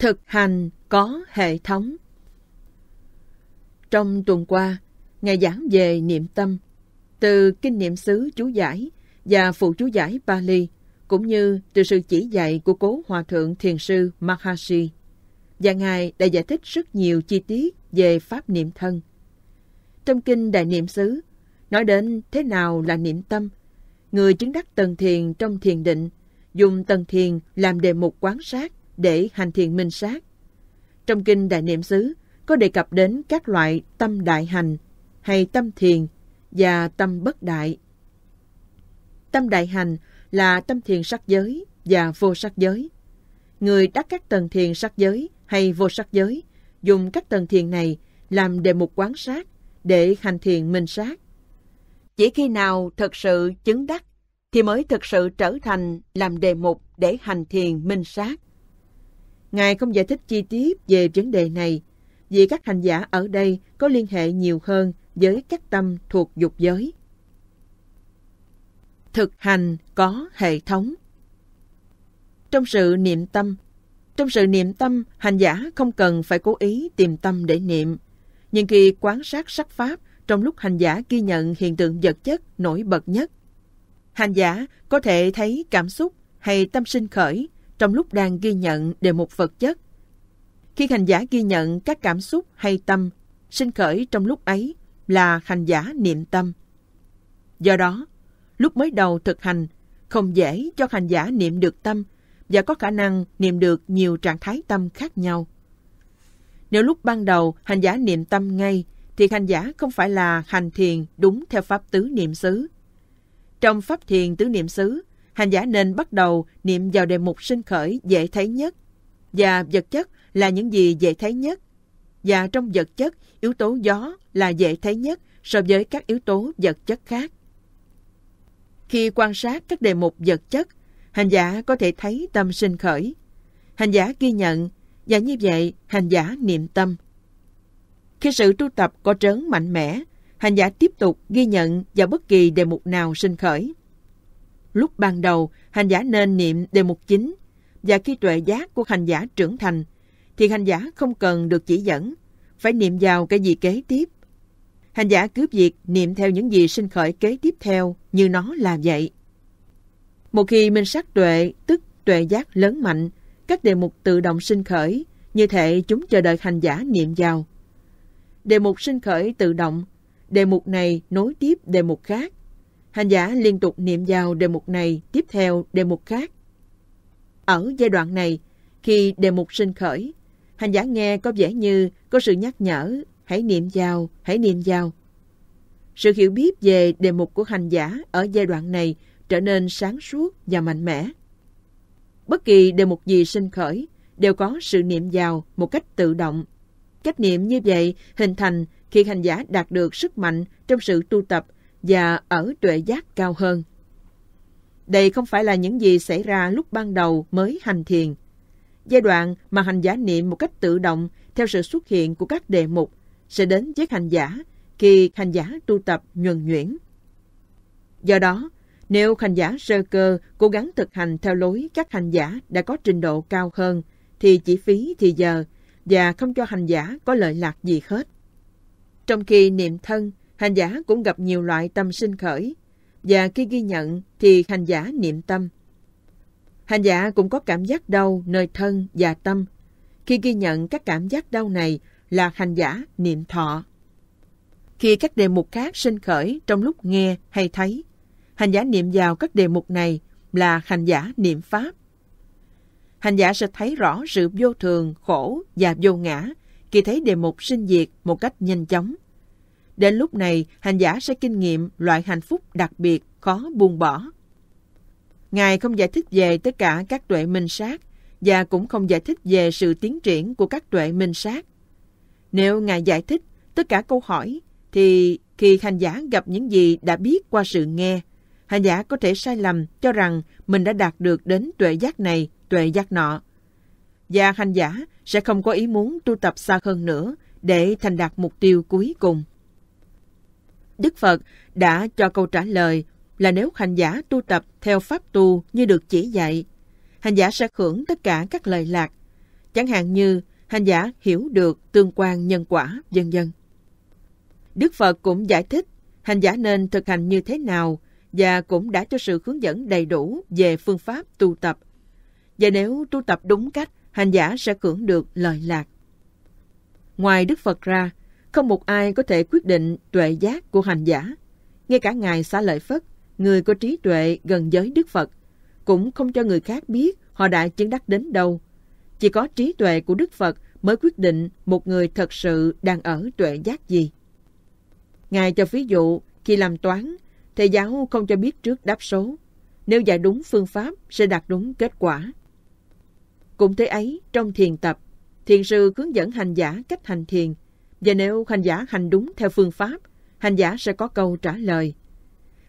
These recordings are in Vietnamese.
thực hành có hệ thống trong tuần qua ngài giảng về niệm tâm từ kinh niệm xứ chú giải và phụ chú giải Pali cũng như từ sự chỉ dạy của cố hòa thượng thiền sư Maharishi và ngài đã giải thích rất nhiều chi tiết về pháp niệm thân trong kinh đại niệm xứ nói đến thế nào là niệm tâm người chứng đắc tần thiền trong thiền định dùng tần thiền làm đề mục quán sát để hành thiền minh sát. Trong kinh Đại Niệm xứ có đề cập đến các loại tâm đại hành hay tâm thiền và tâm bất đại. Tâm đại hành là tâm thiền sắc giới và vô sắc giới. Người đắc các tầng thiền sắc giới hay vô sắc giới dùng các tầng thiền này làm đề mục quán sát để hành thiền minh sát. Chỉ khi nào thật sự chứng đắc thì mới thực sự trở thành làm đề mục để hành thiền minh sát. Ngài không giải thích chi tiết về vấn đề này vì các hành giả ở đây có liên hệ nhiều hơn với các tâm thuộc dục giới. Thực hành có hệ thống Trong sự niệm tâm, trong sự niệm tâm, hành giả không cần phải cố ý tìm tâm để niệm. Nhưng khi quan sát sắc pháp, trong lúc hành giả ghi nhận hiện tượng vật chất nổi bật nhất, hành giả có thể thấy cảm xúc hay tâm sinh khởi trong lúc đang ghi nhận đề mục vật chất. Khi hành giả ghi nhận các cảm xúc hay tâm sinh khởi trong lúc ấy là hành giả niệm tâm. Do đó, lúc mới đầu thực hành, không dễ cho hành giả niệm được tâm và có khả năng niệm được nhiều trạng thái tâm khác nhau. Nếu lúc ban đầu hành giả niệm tâm ngay, thì hành giả không phải là hành thiền đúng theo pháp tứ niệm xứ. Trong pháp thiền tứ niệm xứ, hành giả nên bắt đầu niệm vào đề mục sinh khởi dễ thấy nhất và vật chất là những gì dễ thấy nhất và trong vật chất yếu tố gió là dễ thấy nhất so với các yếu tố vật chất khác khi quan sát các đề mục vật chất hành giả có thể thấy tâm sinh khởi hành giả ghi nhận và như vậy hành giả niệm tâm khi sự tu tập có trớn mạnh mẽ hành giả tiếp tục ghi nhận vào bất kỳ đề mục nào sinh khởi Lúc ban đầu, hành giả nên niệm đề mục chính và khi tuệ giác của hành giả trưởng thành, thì hành giả không cần được chỉ dẫn, phải niệm vào cái gì kế tiếp. Hành giả cướp việc niệm theo những gì sinh khởi kế tiếp theo như nó là vậy. Một khi minh sắc tuệ, tức tuệ giác lớn mạnh, các đề mục tự động sinh khởi, như thể chúng chờ đợi hành giả niệm vào. Đề mục sinh khởi tự động, đề mục này nối tiếp đề mục khác, Hành giả liên tục niệm vào đề mục này, tiếp theo đề mục khác. Ở giai đoạn này, khi đề mục sinh khởi, hành giả nghe có vẻ như có sự nhắc nhở, hãy niệm vào, hãy niệm vào. Sự hiểu biết về đề mục của hành giả ở giai đoạn này trở nên sáng suốt và mạnh mẽ. Bất kỳ đề mục gì sinh khởi đều có sự niệm vào một cách tự động. Cách niệm như vậy hình thành khi hành giả đạt được sức mạnh trong sự tu tập và ở tuệ giác cao hơn. Đây không phải là những gì xảy ra lúc ban đầu mới hành thiền. Giai đoạn mà hành giả niệm một cách tự động theo sự xuất hiện của các đề mục sẽ đến với hành giả khi hành giả tu tập nhuần nhuyễn. Do đó, nếu hành giả sơ cơ cố gắng thực hành theo lối các hành giả đã có trình độ cao hơn, thì chỉ phí thì giờ và không cho hành giả có lợi lạc gì hết. Trong khi niệm thân, hành giả cũng gặp nhiều loại tâm sinh khởi, và khi ghi nhận thì hành giả niệm tâm. Hành giả cũng có cảm giác đau nơi thân và tâm. Khi ghi nhận các cảm giác đau này là hành giả niệm thọ. Khi các đề mục khác sinh khởi trong lúc nghe hay thấy, hành giả niệm vào các đề mục này là hành giả niệm Pháp. Hành giả sẽ thấy rõ sự vô thường, khổ và vô ngã khi thấy đề mục sinh diệt một cách nhanh chóng. Đến lúc này, hành giả sẽ kinh nghiệm loại hạnh phúc đặc biệt khó buông bỏ. Ngài không giải thích về tất cả các tuệ minh sát và cũng không giải thích về sự tiến triển của các tuệ minh sát. Nếu Ngài giải thích tất cả câu hỏi, thì khi hành giả gặp những gì đã biết qua sự nghe, hành giả có thể sai lầm cho rằng mình đã đạt được đến tuệ giác này, tuệ giác nọ. Và hành giả sẽ không có ý muốn tu tập xa hơn nữa để thành đạt mục tiêu cuối cùng. Đức Phật đã cho câu trả lời là nếu hành giả tu tập theo pháp tu như được chỉ dạy, hành giả sẽ hưởng tất cả các lời lạc, chẳng hạn như hành giả hiểu được tương quan nhân quả, vân vân. Đức Phật cũng giải thích hành giả nên thực hành như thế nào và cũng đã cho sự hướng dẫn đầy đủ về phương pháp tu tập. Và nếu tu tập đúng cách, hành giả sẽ hưởng được lời lạc. Ngoài Đức Phật ra, không một ai có thể quyết định tuệ giác của hành giả. Ngay cả Ngài xá lợi Phất, người có trí tuệ gần giới Đức Phật, cũng không cho người khác biết họ đã chứng đắc đến đâu. Chỉ có trí tuệ của Đức Phật mới quyết định một người thật sự đang ở tuệ giác gì. Ngài cho ví dụ, khi làm toán, thầy giáo không cho biết trước đáp số. Nếu giải đúng phương pháp sẽ đạt đúng kết quả. Cũng thế ấy, trong thiền tập, thiền sư hướng dẫn hành giả cách hành thiền, và nếu hành giả hành đúng theo phương pháp, hành giả sẽ có câu trả lời.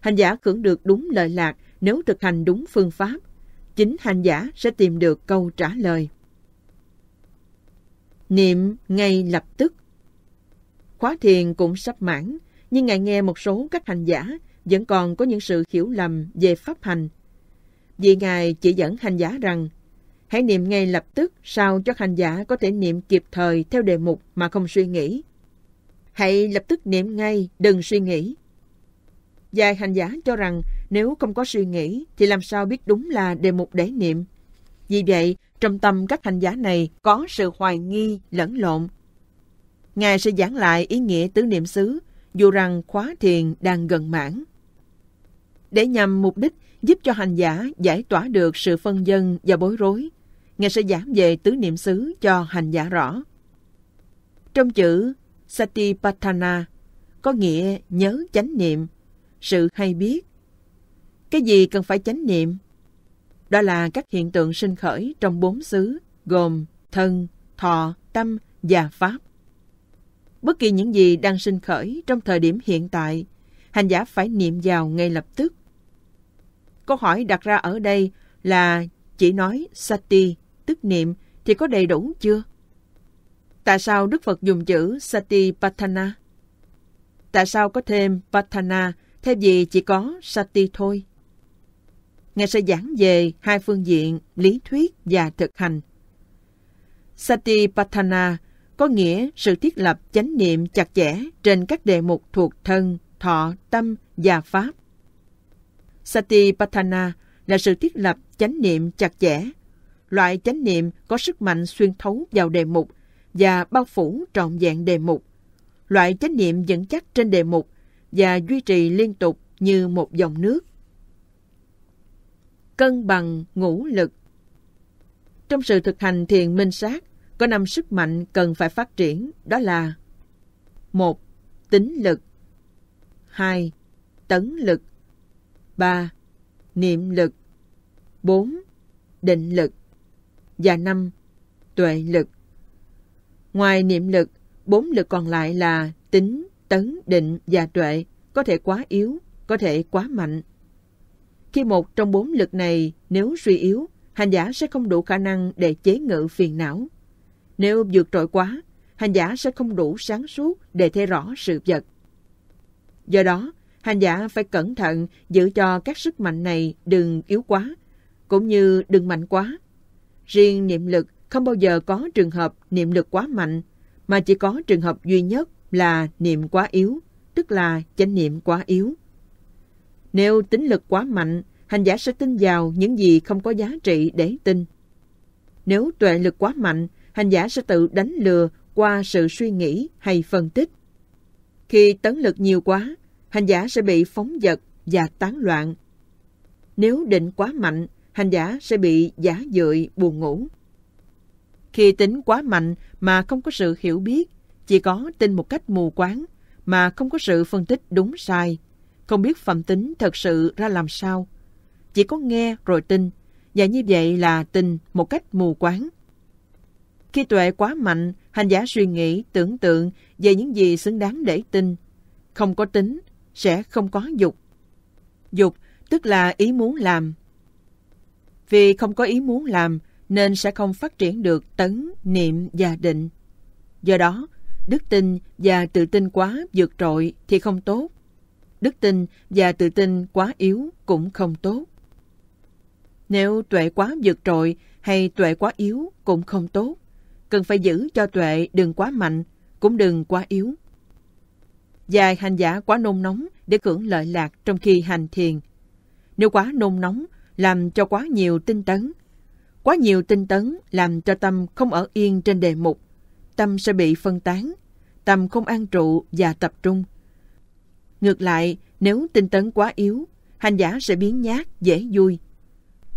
Hành giả hưởng được đúng lợi lạc nếu thực hành đúng phương pháp. Chính hành giả sẽ tìm được câu trả lời. Niệm ngay lập tức Khóa thiền cũng sắp mãn, nhưng ngài nghe một số cách hành giả vẫn còn có những sự hiểu lầm về pháp hành. Vì ngài chỉ dẫn hành giả rằng Hãy niệm ngay lập tức sao cho hành giả có thể niệm kịp thời theo đề mục mà không suy nghĩ. Hãy lập tức niệm ngay, đừng suy nghĩ. Vài hành giả cho rằng nếu không có suy nghĩ thì làm sao biết đúng là đề mục để niệm. Vì vậy, trong tâm các hành giả này có sự hoài nghi, lẫn lộn. Ngài sẽ giảng lại ý nghĩa tứ niệm xứ, dù rằng khóa thiền đang gần mãn. Để nhằm mục đích giúp cho hành giả giải tỏa được sự phân dân và bối rối, Ngài sẽ giảm về tứ niệm xứ cho hành giả rõ. Trong chữ Satipatthana có nghĩa nhớ chánh niệm, sự hay biết. Cái gì cần phải chánh niệm? Đó là các hiện tượng sinh khởi trong bốn xứ gồm thân, thọ, tâm và pháp. Bất kỳ những gì đang sinh khởi trong thời điểm hiện tại, hành giả phải niệm vào ngay lập tức. Câu hỏi đặt ra ở đây là chỉ nói sati tức niệm thì có đầy đủ chưa? Tại sao Đức Phật dùng chữ Sati Patana? Tại sao có thêm patthana? thay vì chỉ có Sati thôi? Ngài sẽ giảng về hai phương diện lý thuyết và thực hành. Sati Patana có nghĩa sự thiết lập chánh niệm chặt chẽ trên các đề mục thuộc thân, thọ, tâm và pháp. Sati Patana là sự thiết lập chánh niệm chặt chẽ loại chánh niệm có sức mạnh xuyên thấu vào đề mục và bao phủ trọn vẹn đề mục. Loại chánh niệm vững chắc trên đề mục và duy trì liên tục như một dòng nước. Cân bằng ngũ lực Trong sự thực hành thiền minh sát, có năm sức mạnh cần phải phát triển, đó là một Tính lực hai Tấn lực ba Niệm lực bốn Định lực và năm Tuệ lực Ngoài niệm lực, bốn lực còn lại là tính, tấn, định và tuệ có thể quá yếu, có thể quá mạnh. Khi một trong bốn lực này nếu suy yếu, hành giả sẽ không đủ khả năng để chế ngự phiền não. Nếu vượt trội quá, hành giả sẽ không đủ sáng suốt để thấy rõ sự vật. Do đó, hành giả phải cẩn thận giữ cho các sức mạnh này đừng yếu quá, cũng như đừng mạnh quá Riêng niệm lực không bao giờ có trường hợp niệm lực quá mạnh, mà chỉ có trường hợp duy nhất là niệm quá yếu, tức là chánh niệm quá yếu. Nếu tính lực quá mạnh, hành giả sẽ tin vào những gì không có giá trị để tin. Nếu tuệ lực quá mạnh, hành giả sẽ tự đánh lừa qua sự suy nghĩ hay phân tích. Khi tấn lực nhiều quá, hành giả sẽ bị phóng dật và tán loạn. Nếu định quá mạnh, hành giả sẽ bị giả dợi buồn ngủ. Khi tính quá mạnh mà không có sự hiểu biết, chỉ có tin một cách mù quáng mà không có sự phân tích đúng sai, không biết phẩm tính thật sự ra làm sao. Chỉ có nghe rồi tin, và như vậy là tin một cách mù quáng. Khi tuệ quá mạnh, hành giả suy nghĩ, tưởng tượng về những gì xứng đáng để tin. Không có tính, sẽ không có dục. Dục tức là ý muốn làm, vì không có ý muốn làm nên sẽ không phát triển được tấn, niệm và định. Do đó, đức tin và tự tin quá vượt trội thì không tốt. Đức tin và tự tin quá yếu cũng không tốt. Nếu tuệ quá vượt trội hay tuệ quá yếu cũng không tốt. Cần phải giữ cho tuệ đừng quá mạnh, cũng đừng quá yếu. Dài hành giả quá nôn nóng để cưỡng lợi lạc trong khi hành thiền. Nếu quá nôn nóng làm cho quá nhiều tinh tấn. Quá nhiều tinh tấn làm cho tâm không ở yên trên đề mục. Tâm sẽ bị phân tán, tâm không an trụ và tập trung. Ngược lại, nếu tinh tấn quá yếu, hành giả sẽ biến nhát, dễ vui.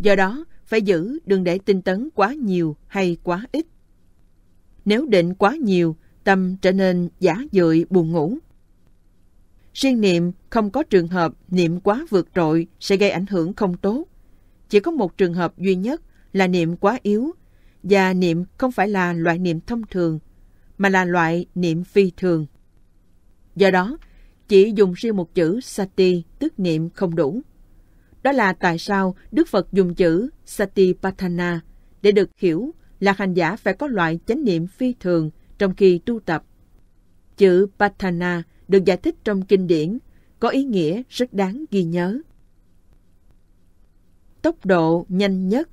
Do đó, phải giữ đừng để tinh tấn quá nhiều hay quá ít. Nếu định quá nhiều, tâm trở nên giả dội buồn ngủ. Riêng niệm không có trường hợp niệm quá vượt trội sẽ gây ảnh hưởng không tốt, chỉ có một trường hợp duy nhất là niệm quá yếu, và niệm không phải là loại niệm thông thường, mà là loại niệm phi thường. Do đó, chỉ dùng riêng một chữ sati tức niệm không đủ. Đó là tại sao Đức Phật dùng chữ Satipatthana để được hiểu là hành giả phải có loại chánh niệm phi thường trong khi tu tập. Chữ Patthana được giải thích trong kinh điển có ý nghĩa rất đáng ghi nhớ tốc độ nhanh nhất.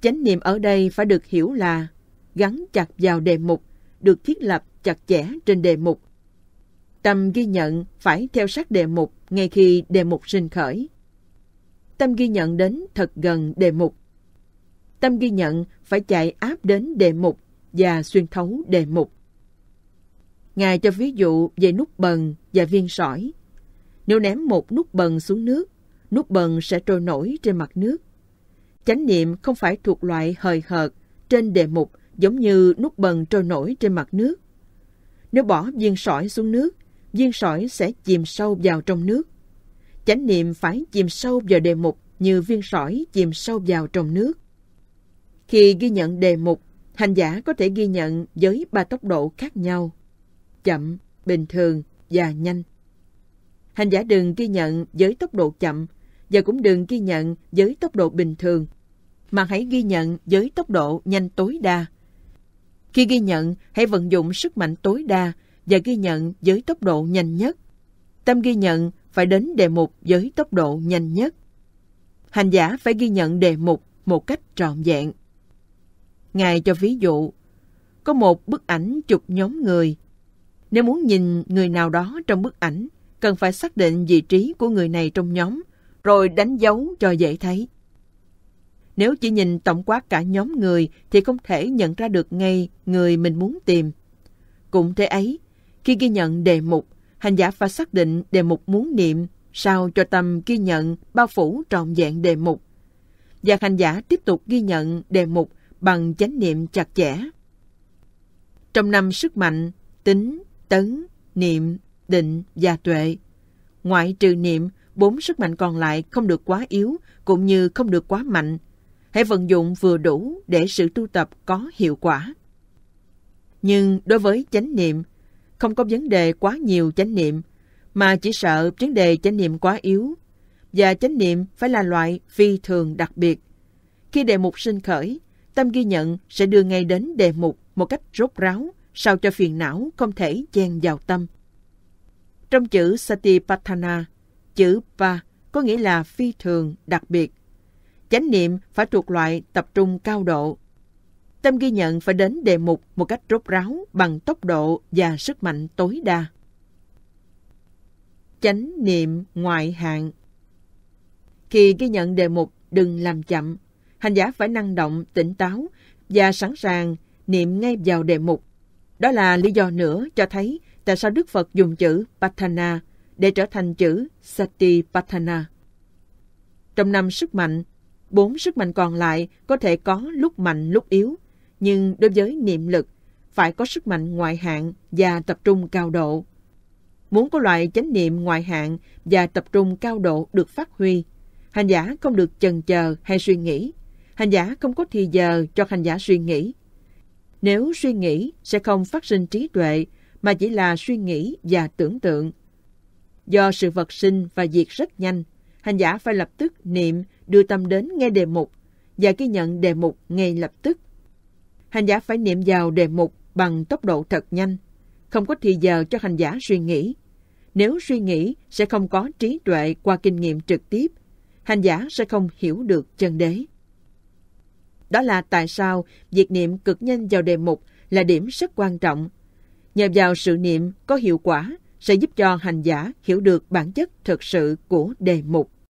Chánh niệm ở đây phải được hiểu là gắn chặt vào đề mục, được thiết lập chặt chẽ trên đề mục. Tâm ghi nhận phải theo sát đề mục ngay khi đề mục sinh khởi. Tâm ghi nhận đến thật gần đề mục. Tâm ghi nhận phải chạy áp đến đề mục và xuyên thấu đề mục. Ngài cho ví dụ về nút bần và viên sỏi. Nếu ném một nút bần xuống nước nút bần sẽ trôi nổi trên mặt nước. Chánh niệm không phải thuộc loại hời hợt trên đề mục giống như nút bần trôi nổi trên mặt nước. Nếu bỏ viên sỏi xuống nước, viên sỏi sẽ chìm sâu vào trong nước. Chánh niệm phải chìm sâu vào đề mục như viên sỏi chìm sâu vào trong nước. Khi ghi nhận đề mục, hành giả có thể ghi nhận với ba tốc độ khác nhau, chậm, bình thường và nhanh. Hành giả đừng ghi nhận với tốc độ chậm và cũng đừng ghi nhận với tốc độ bình thường, mà hãy ghi nhận với tốc độ nhanh tối đa. Khi ghi nhận, hãy vận dụng sức mạnh tối đa và ghi nhận với tốc độ nhanh nhất. Tâm ghi nhận phải đến đề mục với tốc độ nhanh nhất. Hành giả phải ghi nhận đề mục một cách trọn vẹn. Ngài cho ví dụ, có một bức ảnh chụp nhóm người. Nếu muốn nhìn người nào đó trong bức ảnh, cần phải xác định vị trí của người này trong nhóm rồi đánh dấu cho dễ thấy. Nếu chỉ nhìn tổng quát cả nhóm người thì không thể nhận ra được ngay người mình muốn tìm. Cũng thế ấy, khi ghi nhận đề mục, hành giả phải xác định đề mục muốn niệm, sao cho tâm ghi nhận bao phủ trọn vẹn đề mục. Và hành giả tiếp tục ghi nhận đề mục bằng chánh niệm chặt chẽ. Trong năm sức mạnh, tính, tấn, niệm, định và tuệ, ngoại trừ niệm bốn sức mạnh còn lại không được quá yếu cũng như không được quá mạnh. Hãy vận dụng vừa đủ để sự tu tập có hiệu quả. Nhưng đối với chánh niệm, không có vấn đề quá nhiều chánh niệm, mà chỉ sợ vấn đề chánh niệm quá yếu. Và chánh niệm phải là loại phi thường đặc biệt. Khi đề mục sinh khởi, tâm ghi nhận sẽ đưa ngay đến đề mục một cách rốt ráo, sao cho phiền não không thể chen vào tâm. Trong chữ Satipatthana, Chữ pa có nghĩa là phi thường, đặc biệt. Chánh niệm phải thuộc loại tập trung cao độ. Tâm ghi nhận phải đến đề mục một cách rốt ráo bằng tốc độ và sức mạnh tối đa. Chánh niệm ngoại hạng Khi ghi nhận đề mục, đừng làm chậm. Hành giả phải năng động, tỉnh táo và sẵn sàng niệm ngay vào đề mục. Đó là lý do nữa cho thấy tại sao Đức Phật dùng chữ Patthana để trở thành chữ Satipatthana. Trong năm sức mạnh, bốn sức mạnh còn lại có thể có lúc mạnh lúc yếu, nhưng đối với niệm lực, phải có sức mạnh ngoại hạng và tập trung cao độ. Muốn có loại chánh niệm ngoại hạng và tập trung cao độ được phát huy, hành giả không được chần chờ hay suy nghĩ. Hành giả không có thì giờ cho hành giả suy nghĩ. Nếu suy nghĩ sẽ không phát sinh trí tuệ, mà chỉ là suy nghĩ và tưởng tượng – Do sự vật sinh và diệt rất nhanh, hành giả phải lập tức niệm đưa tâm đến nghe đề mục và ghi nhận đề mục ngay lập tức. Hành giả phải niệm vào đề mục bằng tốc độ thật nhanh, không có thì giờ cho hành giả suy nghĩ. Nếu suy nghĩ sẽ không có trí tuệ qua kinh nghiệm trực tiếp, hành giả sẽ không hiểu được chân đế. Đó là tại sao việc niệm cực nhanh vào đề mục là điểm rất quan trọng. Nhờ vào sự niệm có hiệu quả sẽ giúp cho hành giả hiểu được bản chất thực sự của đề mục.